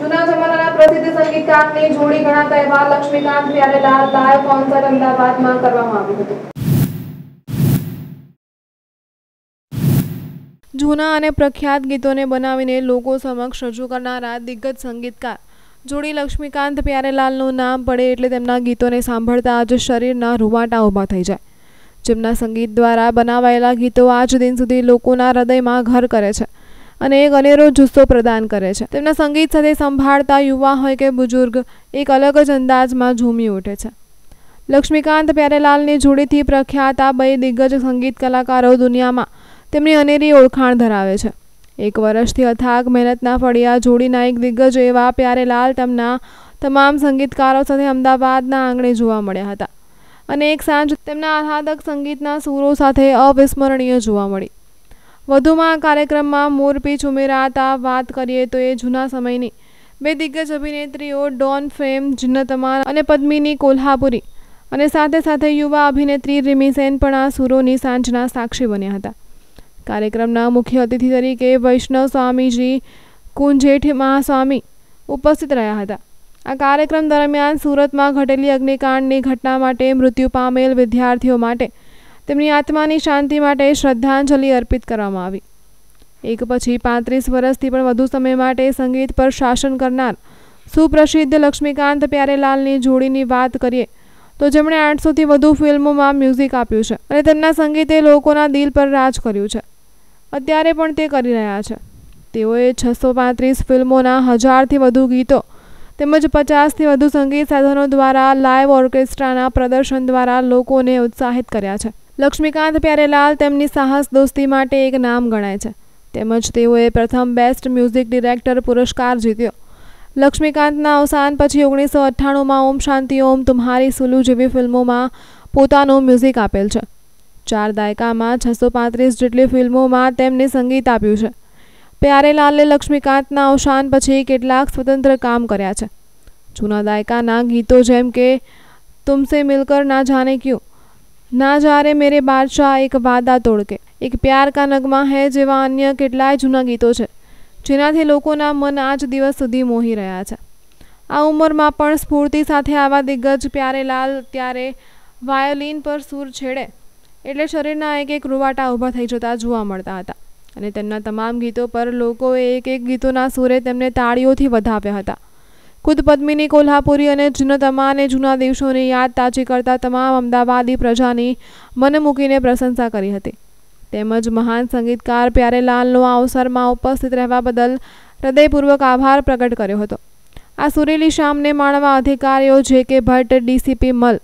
જૂના જમાનાના પ્રસિદ્ધ સંગીતકારની જોડી ગણાતા એવા લક્ષ્મીકાંત પ્યારેલાલ લાઈવ કોન્સર્ટ અમદાવાદમાં કરવામાં આવ્યું હતું જૂના અને પ્રખ્યાત ગીતોને બનાવીને લોકો સમક્ષ રજૂ કરનારા દિગ્ગજ સંગીતકાર જોડી લક્ષ્મીકાંત પ્યારેલાલનું નામ પડે એટલે તેમના ગીતોને સાંભળતા જ શરીરના રૂવાટા ઊભા થઈ જાય જેમના સંગીત દ્વારા બનાવાયેલા ગીતો આજ દિન સુધી લોકોના હૃદયમાં ઘર કરે છે અને એક અનેરો જુસ્સો પ્રદાન કરે છે તેમના સંગીત સાથે સંભાળતા યુવા હોય કે બુજુર્ગ એક અલગ જ અંદાજમાં ઝૂમી ઉઠે છે લક્ષ્મીકાંત પ્યારેલાલની જોડીથી પ્રખ્યાત આ બે દિગ્ગજ સંગીત કલાકારો દુનિયામાં તેમની અનેરી ઓળખાણ ધરાવે છે એક વર્ષથી અથાગ મહેનતના ફળિયા જોડીના એક દિગ્ગજ એવા પ્યારેલાલ તેમના તમામ સંગીતકારો સાથે અમદાવાદના આંગણે જોવા મળ્યા હતા અને એક સાંજ તેમના આહલાદક સંગીતના સૂરો સાથે અવિસ્મરણીય જોવા મળી વધુમાં આ કાર્યક્રમમાં મોરપીચ ઉમેરાતા વાત કરીએ તો એ જૂના સમયની બે દિગ્ગજ અભિનેત્રીઓ ડોન ફ્રેમ જિન્નતમાન અને પદ્મિની કોલ્હાપુરી અને સાથે સાથે યુવા અભિનેત્રી રિમી સેન પણ આ સુરોની સાંજના સાક્ષી બન્યા હતા કાર્યક્રમના મુખ્ય અતિથિ તરીકે વૈષ્ણવ સ્વામીજી કુંજેઠ મહાસ્વામી ઉપસ્થિત રહ્યા હતા આ કાર્યક્રમ દરમિયાન સુરતમાં ઘટેલી અગ્નિકાંડની ઘટના માટે મૃત્યુ પામેલ વિદ્યાર્થીઓ માટે તેમની આત્માની શાંતિ માટે શ્રદ્ધાંજલિ અર્પિત કરવામાં આવી એક પછી પાંત્રીસ વર્ષથી પણ વધુ સમય માટે સંગીત પર શાસન કરનાર સુપ્રસિદ્ધ લક્ષ્મીકાંત પ્યારેલાલની જોડીની વાત કરીએ તો જેમણે આઠસોથી વધુ ફિલ્મોમાં મ્યુઝિક આપ્યું છે અને તેમના સંગીતે લોકોના દિલ પર રાજ કર્યું છે અત્યારે પણ તે કરી રહ્યા છે તેઓએ છસો પાંત્રીસ ફિલ્મોના હજારથી વધુ ગીતો તેમજ પચાસથી વધુ સંગીત સાધનો દ્વારા લાઇવ ઓર્કેસ્ટ્રાના પ્રદર્શન દ્વારા લોકોને ઉત્સાહિત કર્યા છે લક્ષ્મીકાંત પ્યારેલાલ તેમની સાહસ દોસ્તી માટે એક નામ ગણાય છે તેમજ તેઓએ પ્રથમ બેસ્ટ મ્યુઝિક ડિરેક્ટર પુરસ્કાર જીત્યો લક્ષ્મીકાંતના અવસાન પછી ઓગણીસો અઠ્ઠાણુંમાં ઓમ શાંતિ ઓમ તુમ્હારી સુલુ જેવી ફિલ્મોમાં પોતાનું મ્યુઝિક આપેલ છે ચાર દાયકામાં છસો પાંત્રીસ જેટલી ફિલ્મોમાં તેમને સંગીત આપ્યું છે પ્યારેલાલે લક્ષ્મીકાંતના અવસાન પછી કેટલાક સ્વતંત્ર કામ કર્યા છે જૂના દાયકાના ગીતો જેમ કે તુમસે મિલકર ના જાણે ક્યું ના જા રે મેરે બાદશાહ એક વાદા તોડકે એક પ્યાર કા નગમા હૈ જેવા અન્ય કેટલાય જૂના ગીતો છે જેનાથી લોકોના મન આજ દિવસ સુધી મોહી રહ્યા છે આ ઉંમરમાં પણ સ્ફૂર્તિ સાથે આવા દિગ્ગજ પ્યારે લાલ ત્યારે વાયોલિન પર સૂર છેડે એટલે શરીરના એક એક રૂવાટા ઊભા થઈ જતા જોવા મળતા હતા અને તેમના તમામ ગીતો પર લોકોએ એક એક ગીતોના સૂરે તેમને તાળીઓથી વધાવ્યા હતા ખુદ પદ્મિની કોલ્હાપુરી અને જનતમા અને જૂના દિવસોને યાદ તાજી કરતા તમામ અમદાવાદી પ્રજાની મન મૂકીને પ્રશંસા કરી હતી તેમજ મહાન સંગીતકાર પ્યારેલાલનો આ અવસરમાં ઉપસ્થિત રહેવા બદલ હૃદયપૂર્વક આભાર પ્રગટ કર્યો હતો આ સુરીલી શામને માણવા અધિકારીઓ જે કે ભટ્ટ ડીસીપી મલ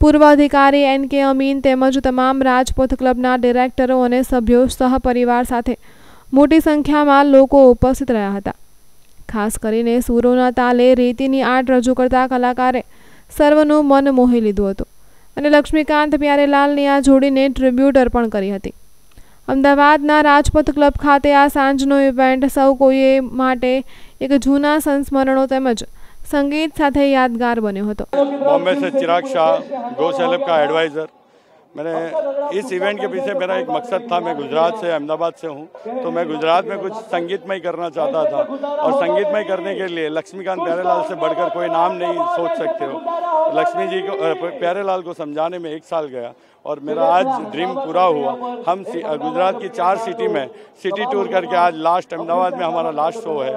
પૂર્વ અધિકારી એન કે અમીન તેમજ તમામ રાજપોથ ક્લબના ડિરેક્ટરો અને સભ્યો સહપરિવાર સાથે મોટી સંખ્યામાં લોકો ઉપસ્થિત રહ્યા હતા ખાસ કરીને સૂરોના તાલે રીતિની આર્ટ રજૂ કરતા કલાકારે સર્વનું મન મોહી લીધું હતું અને લક્ષ્મીકાંત પ્યારેલાલની આ જોડીને ટ્રિબ્યુટ અર્પણ કરી હતી અમદાવાદના રાજપથ ક્લબ ખાતે આ સાંજનો ઇવેન્ટ સૌ કોઈએ માટે એક જૂના સંસ્મરણો તેમજ સંગીત સાથે યાદગાર બન્યો હતો બોમ્બે ચિરાગ શાહ ગો સેલેબ કા એડવાઇઝર मैंने तो इस इवेंट के पीछे तो मेरा एक मकसद था मैं गुजरात से अहमदाबाद से हूँ तो मैं गुजरात में कुछ संगीतमय करना चाहता था और संगीतमय करने के लिए लक्ष्मीकांत प्यारेलाल से बढ़कर कोई नाम नहीं सोच सकते हो लक्ष्मी जी को प्यारेलाल को समझाने में एक साल गया और मेरा तो आज ड्रीम पूरा हुआ हम गुजरात की चार सिटी में सिटी टूर करके आज लास्ट अहमदाबाद में हमारा लास्ट शो है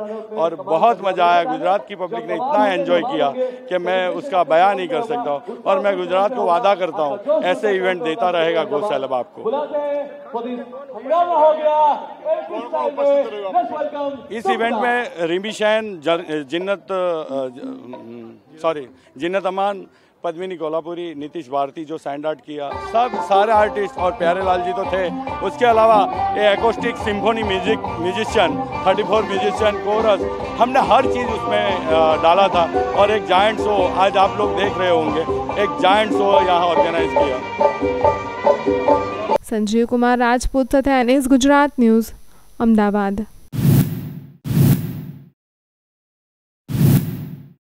और बहुत मज़ा आया गुजरात की पब्लिक ने इतना एंजॉय किया कि मैं उसका बयान नहीं कर सकता हूँ और मैं गुजरात को वादा करता हूँ ऐसे इवेंट देता रहेगा गौशालब आपको इस इवेंट में रिमी शैन जिन्नत सॉरी हम्म, जिन्नत अमान पद्मिनी कोल्हापुरी नीतीश भारती जो सैंड आर्ट किया सब सारे आर्टिस्ट और प्यारे लाल जी तो थे उसके अलावा ये acoustic symphony music musician 34 musician chorus हमने हर चीज़ उसमें डाला था और एक जॉइंट शो आज आप लोग देख रहे होंगे एक जॉइंट शो यहाँ ऑर्गेनाइज किया संजीव कुमार राजपूत तथा एन गुजरात न्यूज़ अहमदाबाद